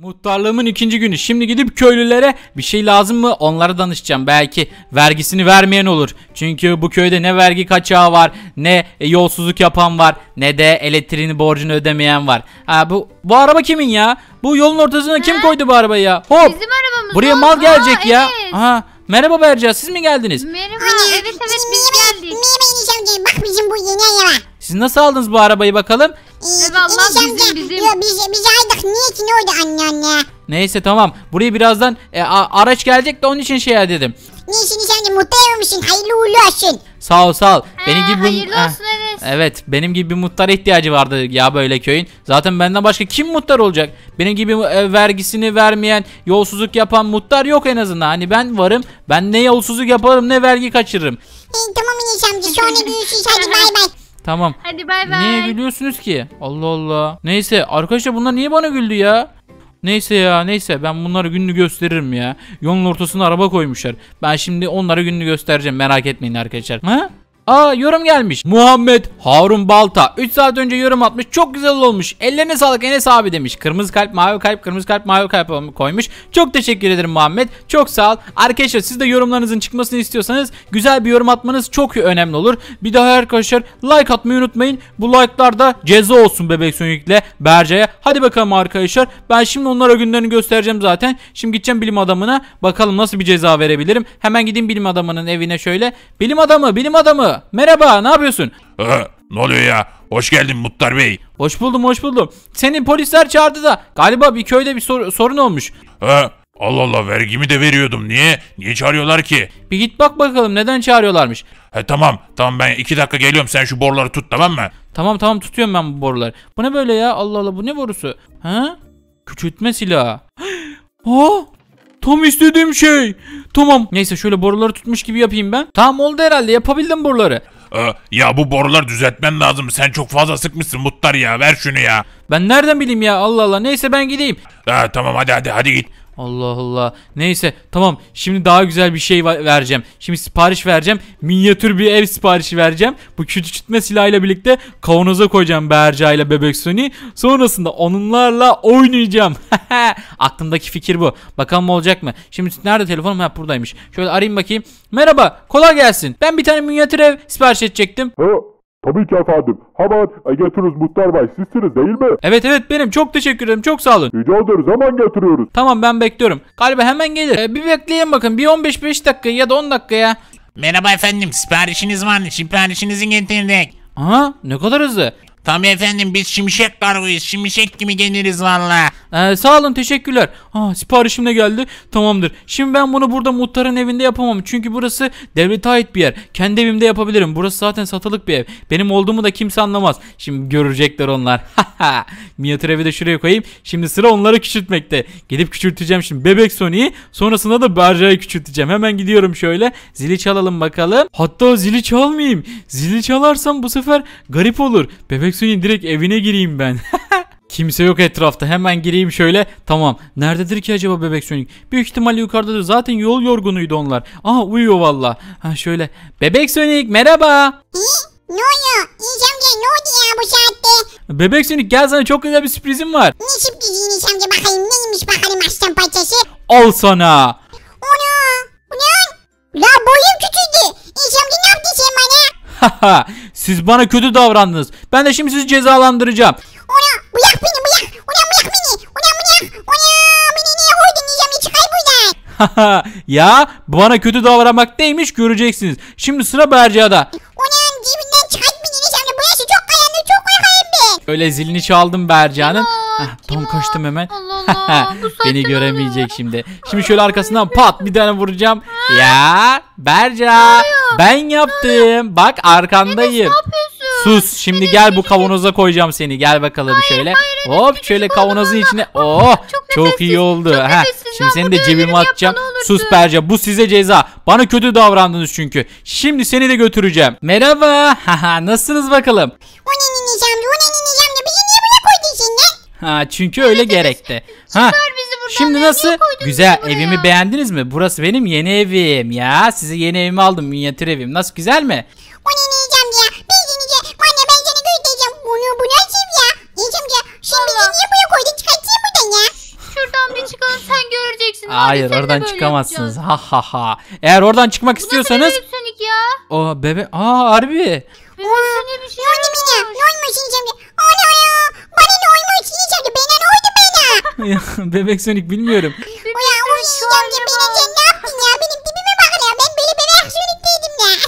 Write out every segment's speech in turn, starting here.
Muhtarlığımın ikinci günü. Şimdi gidip köylülere bir şey lazım mı onlara danışacağım. Belki vergisini vermeyen olur. Çünkü bu köyde ne vergi kaçağı var, ne yolsuzluk yapan var, ne de elektriğini borcunu ödemeyen var. Ha bu bu araba kimin ya? Bu yolun ortasına ha? kim koydu bu arabayı ya? Hop. Bizim arabamız. Buraya oldu. mal gelecek ya. Evet. Aha. Merhaba Berca siz mi geldiniz? Merhaba Anne, evet evet biz geldik. Merhaba Enis bak bizim bu yeni araba. Siz nasıl aldınız bu arabayı bakalım? Allah bizim bizim. Biz, biz aydık niçin oldu anne anne? Neyse tamam. Buraya birazdan e, araç gelecek de onun için şey dedim. Niçin sen mutlu olmuşsun? Hayırlı uğurlu olsun. Sağ ol sağ ol. He, benim gibi hayırlı olsun evet. Evet benim gibi bir muhtara ihtiyacı vardı ya böyle köyün. Zaten benden başka kim muhtar olacak? Benim gibi e, vergisini vermeyen, yolsuzluk yapan muhtar yok en azından. Hani ben varım. Ben ne yolsuzluk yaparım ne vergi kaçırırım. E, tamam Nişancı. amca sonra görüşürüz hadi bay bay. Tamam. Hadi bay bay. Niye gülüyorsunuz ki? Allah Allah. Neyse arkadaşlar bunlar niye bana güldü ya? Neyse ya neyse ben bunları gününü gösteririm ya. Yolun ortasına araba koymuşlar. Ben şimdi onlara gününü göstereceğim merak etmeyin arkadaşlar. Ha? Aa yorum gelmiş. Muhammed Harun Balta 3 saat önce yorum atmış. Çok güzel olmuş. Ellerine sağlık Enes abi demiş. Kırmızı kalp, mavi kalp, kırmızı kalp, mavi kalp koymuş. Çok teşekkür ederim Muhammed. Çok sağ ol. Arkadaşlar siz de yorumlarınızın çıkmasını istiyorsanız güzel bir yorum atmanız çok önemli olur. Bir daha arkadaşlar like atmayı unutmayın. Bu like'lar da ceza olsun bebek sonuçlukla Berca'ya. Hadi bakalım arkadaşlar. Ben şimdi onlara günlerini göstereceğim zaten. Şimdi gideceğim bilim adamına. Bakalım nasıl bir ceza verebilirim. Hemen gideyim bilim adamının evine şöyle. Bilim adamı, bilim adamı. Merhaba ne yapıyorsun? Ee, ne oluyor ya? Hoş geldin Muttar Bey. Hoş buldum hoş buldum. Senin polisler çağırdı da galiba bir köyde bir sor- sorun olmuş. Ee, Allah Allah vergimi de veriyordum. Niye? Niye çağırıyorlar ki? Bir git bak bakalım neden çağırıyorlarmış. He tamam. Tamam ben iki dakika geliyorum. Sen şu boruları tut tamam mı? Tamam tamam tutuyorum ben bu boruları. Bu ne böyle ya? Allah Allah bu ne borusu? Ha? Küçültme silahı. oh! Tam istediğim şey. Tamam. Neyse şöyle boruları tutmuş gibi yapayım ben. Tamam oldu herhalde yapabildim boruları. Ee, ya bu borular düzeltmen lazım. Sen çok fazla sıkmışsın Mutlar ya. Ver şunu ya. Ben nereden bileyim ya Allah Allah. Neyse ben gideyim. Ee, tamam hadi hadi hadi git. Allah Allah. Neyse tamam şimdi daha güzel bir şey vereceğim. Şimdi sipariş vereceğim. Minyatür bir ev siparişi vereceğim. Bu küçültme silahıyla birlikte kavanoza koyacağım Berca ile Bebek Sony. Sonrasında onlarla oynayacağım. Aklımdaki fikir bu. Bakalım olacak mı? Şimdi nerede telefonum? Ha buradaymış. Şöyle arayayım bakayım. Merhaba kolay gelsin. Ben bir tane minyatür ev sipariş edecektim. Tabii ki efendim. Hemen e, getiriyoruz muhtar bey. Sizsiniz değil mi? Evet evet benim. Çok teşekkür ederim. Çok sağ olun. Rica ederiz. Hemen getiriyoruz. Tamam ben bekliyorum. Galiba hemen gelir. Ee, bir bekleyin bakın. Bir 15-5 dakika ya da 10 dakika ya. Merhaba efendim. Siparişiniz var. Siparişinizi getirdik. Aha ne kadar hızlı. Tabii efendim biz şimşek kargoyuz. Şimşek gibi geliriz valla. Ee, sağ olun teşekkürler. Ah, siparişim de geldi. Tamamdır. Şimdi ben bunu burada muhtarın evinde yapamam. Çünkü burası devlete ait bir yer. Kendi evimde yapabilirim. Burası zaten satılık bir ev. Benim olduğumu da kimse anlamaz. Şimdi görecekler onlar. Minyatür evi de şuraya koyayım. Şimdi sıra onları küçültmekte. Gidip küçülteceğim şimdi Bebek Sony'yi. Sonrasında da Barca'yı küçülteceğim. Hemen gidiyorum şöyle. Zili çalalım bakalım. Hatta zili çalmayayım. Zili çalarsam bu sefer garip olur. Bebek Alexony'in direkt evine gireyim ben. Kimse yok etrafta. Hemen gireyim şöyle. Tamam. Nerededir ki acaba bebek Sonic? Büyük ihtimalle yukarıdadır. Zaten yol yorgunuydu onlar. Aa uyuyor valla. Ha şöyle. Bebek Sonic merhaba. Ne oluyor? İnsan ne oldu ya bu saatte? Bebek Sonic gel sana çok güzel bir sürprizim var. Ne sürprizi İnsan gel bakayım neymiş bakalım aslan parçası? Al sana. Ana! Ulan! La boyum küçüldü. İnsan ne yaptı sen bana? Haha Siz bana kötü davrandınız. Ben de şimdi sizi cezalandıracağım. Ona bırak beni bırak. Ona bırak beni. Ona bırak. Ona beni niye koydun diyeceğim. Çıkar buradan. ya bana kötü davranmak neymiş göreceksiniz. Şimdi sıra Berca'da. Ona cebinden çıkart beni diyeceğim. Burası çok karanlık çok korkarım ben. Öyle zilini çaldım Berca'nın. Tom tam hemen. Allah Allah. Beni göremeyecek şimdi. Şimdi şöyle arkasından pat bir tane vuracağım. ya Berca ben yaptım. Bak arkandayım. Sus şimdi gel bu kavanoza koyacağım seni. Gel bakalım hayır, şöyle. Hayır, Hop şöyle şey kavanozun içine. Oh çok, çok iyi oldu. Çok ha. Şimdi seni de cebime atacağım. Sus Berca bu size ceza. Bana kötü davrandınız çünkü. Şimdi seni de götüreceğim. Merhaba. Haha nasılsınız bakalım? O ne Ha çünkü öyle evet, gerekti. Ha. Şimdi nasıl? Güzel. Evimi beğendiniz mi? Burası benim yeni evim. Ya size yeni evimi aldım. Minyatür evim. Nasıl güzel mi? Onu ne yiyeceğim ya? Bir yiyeceğim. Anne ben seni götüreceğim. Bunu bu nasıl ya? Yiyeceğim ya. Şimdi bizi niye buraya koydun? Çıkartayım buradan ya. Şuradan bir çıkalım sen göreceksin. Hayır Abi, oradan çıkamazsınız. Ha ha ha. Eğer oradan çıkmak bu istiyorsanız. Bu nasıl bebek ya? O oh, bebe. Aa harbi. Bebek bir şey Bebek Sonic bilmiyorum. Ulan onu yiyeceğim şey ne yaptın ya? Benim dibime bakın Ben böyle bebek Sonic değilim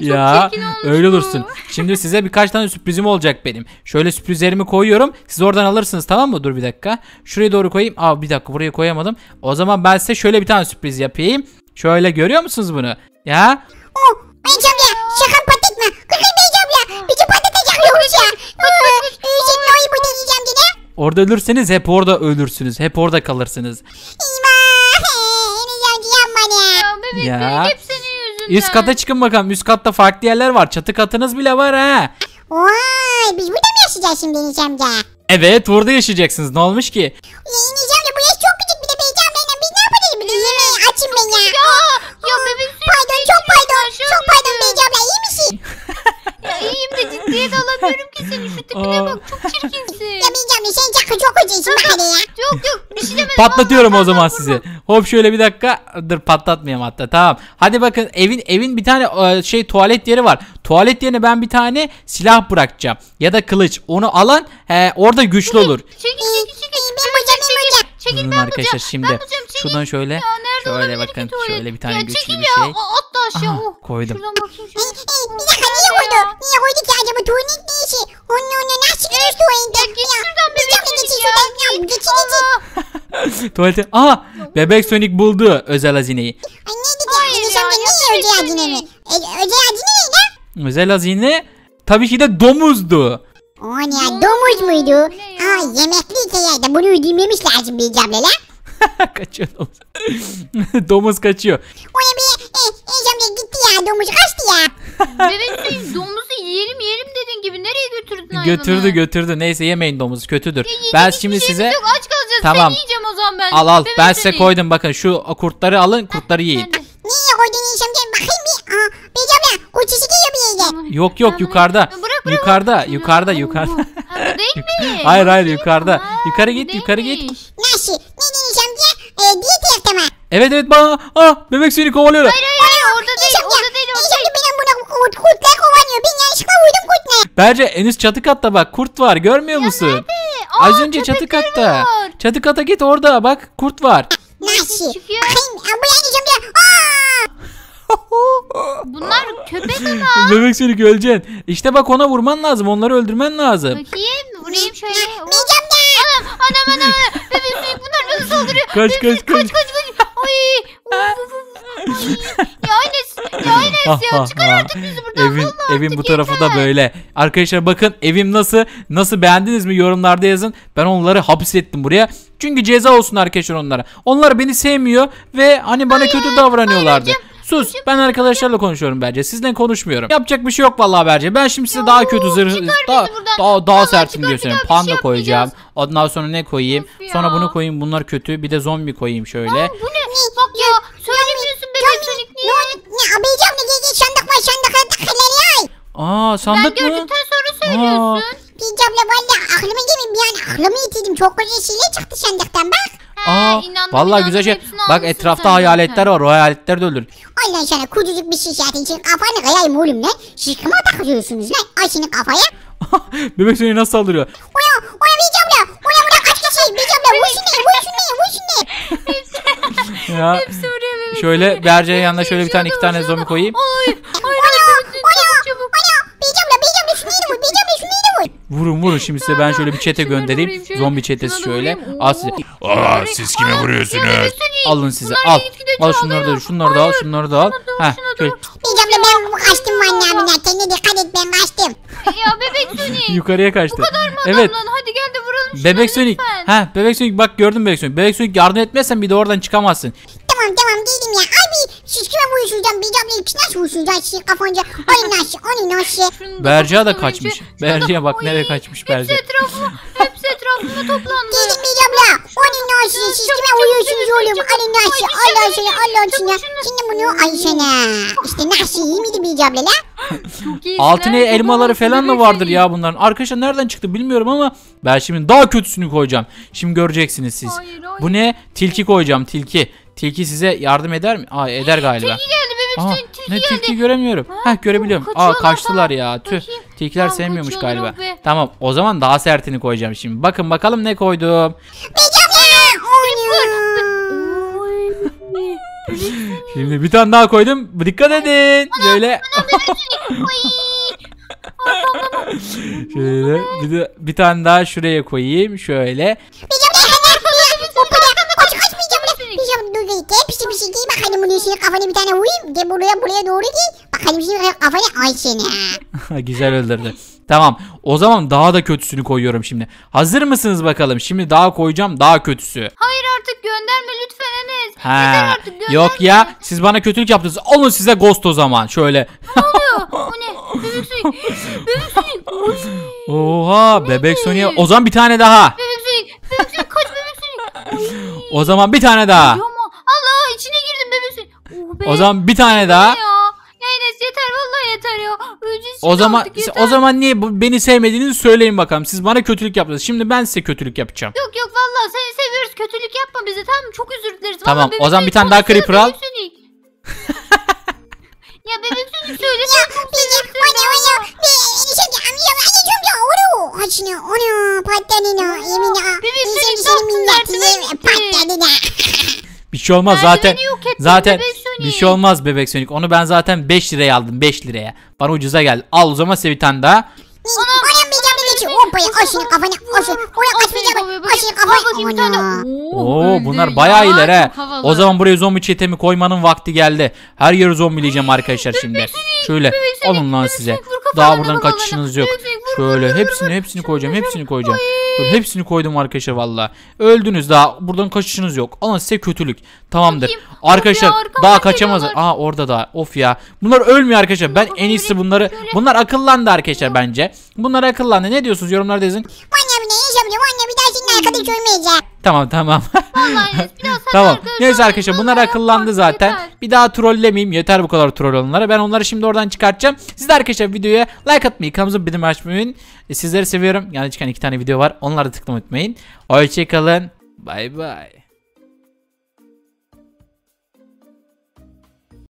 ya. Ay, çok ya öyle olursun. Şimdi size birkaç tane sürprizim olacak benim. Şöyle sürprizlerimi koyuyorum. Siz oradan alırsınız tamam mı? Dur bir dakika. Şuraya doğru koyayım. Aa bir dakika buraya koyamadım. O zaman ben size şöyle bir tane sürpriz yapayım. Şöyle görüyor musunuz bunu? Ya. Oh, Ayıcam ya. Şakan patlatma. Kıkırmayacağım ya. Bizi patlatacak yoksa. Üzülme ee, ayı ee, bu diyeceğim diye. Orada ölürseniz hep orada ölürsünüz. Hep orada kalırsınız. İmam. Beni yapma Ya bebek hep senin yüzünden. Üst kata çıkın bakalım. Üst katta farklı yerler var. Çatı katınız bile var ha. Vay biz burada mı yaşayacağız şimdi Enis amca? Evet burada yaşayacaksınız. Ne olmuş ki? Ya Enis amca bu yaş çok küçük bir de heyecanlı. Biz ne yapacağız? Bir yemeği açım ben ya. Ya bebek Pardon çok pardon. Çok pardon de ciddiye de alamıyorum ki seni. Şu tipine Aa. bak çok çirkinsin. Demeyeceğim de sen çakı çok ucuyorsun bari ya. Yok yok bir şey demedim. Patlatıyorum o zaman sizi. Hop şöyle bir dakika. Dur patlatmayayım hatta tamam. Hadi bakın evin evin bir tane e, şey tuvalet yeri var. Tuvalet yerine ben bir tane silah bırakacağım. Ya da kılıç. Onu alan e, orada güçlü olur. Çünkü çünkü Çekil hmm, ben bulacağım. Arkadaşlar şimdi ben bulacağım. Çekil. şuradan şöyle ya, şöyle bakın ki şöyle bir tane ya, güçlü bir şey. Ya at da aşağı. Aha, koydum. Şuradan bakayım şöyle. niye koydu? Niye koydu ki acaba tuvalet ne işi? Onu onu nasıl çıkıyoruz tuvaletten? Ya, şuradan bir dakika geçin şuradan. Ya geçin geçin. Tuvalete. Aha bebek Sonic buldu özel hazineyi. Ay neydi ya? Hayır ya. Ne özel hazine mi? E, özel hazine neydi? Özel hazine tabii ki de domuzdu. O hani ne ya domuz muydu? Aa yemekliyse yerde bunu ödümlemiş lazım bir camle lan. kaçıyor domuz. domuz kaçıyor. O ne be? E, e, camle gitti ya domuz kaçtı ya. Bebeksin domuzu yiyelim yiyelim dediğin gibi nereye götürdün hayvanı? Götürdü götürdü. Neyse yemeyin domuzu kötüdür. E, ben şimdi size... Yok, aç kalacağız tamam. ben yiyeceğim o zaman ben. Al al Bebek ben size koydum bakın şu kurtları alın kurtları yiyin. Niye koydun insan Aa, Bilge abla uçuşu giyiyor bir yerde. Yok yok yukarıda. Yukarıda yukarıda yukarıda. Ha, bu değil mi? hayır hayır yukarıda. yukarı git yukarı git. Değilmiş. Nasıl? Ne demiş amca? Ee, diye e, tarafta mı? Evet evet bana. Ah bebek seni kovalıyor. Hayır hayır hayır orada değil orada değil orada değil. benim kurt, kurtlar kovalıyor. Ben yanlışlıkla vurdum kurtla. Bence en üst çatı katta bak kurt var görmüyor musun? Nerede? Az önce çatı köpekleri katta. var. Çatı kata git orada bak kurt var. Nasıl? Çıkıyor. Ay, bu yanlış amca. Aa! Bunlar köpek ama. Bebek seni öleceksin. İşte bak ona vurman lazım. Onları öldürmen lazım. Bakayım vurayım şöyle. Yiyeceğim ya. Anam anam anam. anam. Bebek sürük bunlar nasıl saldırıyor? Kaç kaç, kaç kaç. Kaç kaç. Ay. Of, of, Ya Ya Çıkar artık bizi buradan. Evin, Vallahi evin bu tarafı yeter. da böyle. Arkadaşlar bakın evim nasıl? Nasıl beğendiniz mi? Yorumlarda yazın. Ben onları hapsettim buraya. Çünkü ceza olsun arkadaşlar onlara. Onlar beni sevmiyor ve hani bana Hayır, kötü davranıyorlardı. Hayır, Sus. Ben arkadaşlarla konuşuyorum Berce. Sizle konuşmuyorum. Yapacak bir şey yok vallahi Berce. Ben şimdi size daha kötü zırh daha daha, daha sertim diyor senin. Panda şey koyacağım. Ondan sonra ne koyayım? Sonra bunu koyayım. Bunlar kötü. Bir de zombi koyayım şöyle. bu ne? Bak ya. Söylemiyorsun bebek çocuk niye? Ne abicam ne gece sandık var sandıkları takıları ay. Aa sandık mı? Ben gördükten sonra söylüyorsun. Abicamla valla aklımı yemin bir an aklımı yitirdim. Çok güzel şeyler çıktı sandıktan bak. Aa, vallahi güzel şey. Bak etrafta sen hayaletler var. O hayaletleri de öldür. Allah sana kucucuk bir şişaretin şey için kafanı kayayım oğlum lan. Şişkıma takıyorsunuz lan. Ay senin kafaya. Bebek seni nasıl saldırıyor? Oya oya bir camla. Oya buna kaç kaçayım bir camla. Vur şunu vur şunu vur şunu. Ya, Hepsi buraya bebek. şöyle Berce'ye yanına şöyle bir tane iki tane zombi koyayım. Oya, oya, Bir camla bir camla şunu yine vur. Bir camla şunu yine Vurun vurun şimdi size ben şöyle bir çete göndereyim. vurayım, Zombi çetesi şöyle. vurayım. Al size. Aa siz kime vuruyorsunuz? Alın size al. Al şunları da şunları da al şunları da al. şunları da al, Heh, şöyle al. Diyeceğim kaçtım annemin ya. dikkat et ben kaçtım. Ya bebek Sonic. yukarıya kaçtı. Bu kadar mı evet. adamdan? Hadi gel de vuralım şuna Bebek Sonic. Ha bebek Sonic bak gördün bebek Sonic. Bebek Sonic yardım etmezsen bir de oradan çıkamazsın. Tamam tamam dedim ya. Abi siz kime vuruşacağım? Bir camla ipsi nasıl vuruşacağım sizin kafanca? Ay nasıl? Ay nasıl? da Berca da kaçmış. Berca bak nereye kaçmış Berca. Hepsi etrafıma, hepsi etrafında toplandı. Dedim bir abla. Onun nasıl siz kime uyuyorsunuz oğlum? Onun nasıl? Şey Allah seni Allah seni. Şimdi bunu ay sana. İşte nasıl iyi miydi bir abla la? Altın elmaları falan da vardır şey. ya bunların. Arkadaşlar nereden çıktı bilmiyorum ama ben şimdi daha kötüsünü koyacağım. Şimdi göreceksiniz siz. Hayır, hayır. Bu ne? Tilki koyacağım tilki. Tilki size yardım eder mi? Aa eder galiba. Tilki geldi Aha, ne tilki göremiyorum. Ha, görebiliyorum. Aa kaçtılar ya. Tüh. Tilkiler tamam, sevmiyormuş galiba. Be. Tamam o zaman daha sertini koyacağım şimdi. Bakın bakalım ne koydum. şimdi bir tane daha koydum. Dikkat edin. Böyle. Şey Şöyle bir, de, bir tane daha şuraya koyayım. Şöyle. Yap dur git. Hepsi şey, bir şey giy bakalım hani bunun üstüne kafana bir tane vurayım. De buraya buraya doğru giy. Bakalım hani şimdi şey kafanı ay seni. Güzel öldürdü. Tamam. O zaman daha da kötüsünü koyuyorum şimdi. Hazır mısınız bakalım? Şimdi daha koyacağım daha kötüsü. Hayır artık gönderme lütfen Enes. He. artık gönderme. Yok ya siz bana kötülük yaptınız. Olun size ghost o zaman. Şöyle. Ne oluyor? Bu ne? Bebek Sonic. Bebek Sonic. Oha bebek Sonic. O zaman bir tane daha. Bebek Sonic. Bebek Sonic. O zaman bir tane daha. Allah içine girdim bebesin. Şey. Oh be. O zaman bir tane daha. Ya. yeter vallahi yeter ya. o zaman yeter. o zaman niye beni sevmediğinizi söyleyin bakalım. Siz bana kötülük yaptınız. Şimdi ben size kötülük yapacağım. Yok yok vallahi seni seviyoruz. Kötülük yapma bize tamam Çok özür dileriz. Tamam bebek o zaman bir tane daha creeper al. ya bebek sönük söyle. Ya bizim o ne o ya. Enişemci amca amcacığımca oru. Açını onu patlanını emine. Bebek sönük ne Bebeğim. Dersi kendine. Bir şey olmaz zaten. zaten bir şey olmaz bebek Sonic. Onu ben zaten 5 liraya aldım 5 liraya. Bana ucuza geldi. Al o zaman sevitan bir daha pompayı al şunu kafana al şunu. Oraya kaçmayacağım. Al şunu kafana. Oo bunlar ya. bayağı iyiler he. O zaman buraya zombi çetemi koymanın vakti geldi. Her yeri zombileyeceğim arkadaşlar şimdi. Şöyle Bebek alın lan size. Daha kafalarına, buradan kaçışınız yok. Şöyle hepsini hepsini koyacağım. Hepsini koyacağım. Dur, hepsini koydum arkadaşlar valla. Öldünüz daha. Buradan kaçışınız yok. Alın size kötülük. Tamamdır. Arkadaşlar daha kaçamaz. geliyorlar. Aa orada da. Of ya. Bunlar ölmüyor arkadaşlar. Ben en iyisi bunları. Bunlar akıllandı arkadaşlar bence. Bunlar akıllandı. Ne diyorsunuz? yorumlarda yazın. Annem ne iş yapıyor? Anne bir daha senin hmm. arkadaş olmayacak. Tamam tamam. tamam. arkadaş Neyse arkadaşlar bunlar akıllandı zaten. Bir daha trollemeyeyim. Yeter bu kadar troll olanlara. Ben onları şimdi oradan çıkartacağım. Siz de arkadaşlar videoya like atmayı, kanalımıza bildirim açmayı unutmayın. E, sizleri seviyorum. Yani çıkan iki tane video var. Onlara da tıklamayı unutmayın. Hoşçakalın. Bay bay.